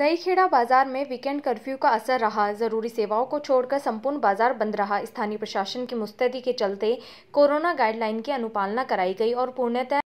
दहीखेड़ा बाजार में weekend curfew का असर रहा जरूरी सेवाओं को छोड़कर संपूर्ण बाजार बंद रहा स्थानीय प्रशासन की मुस्तैदी के चलते कोरोना गाइडलाइन की अनुपालना कराई गई और पूर्णतः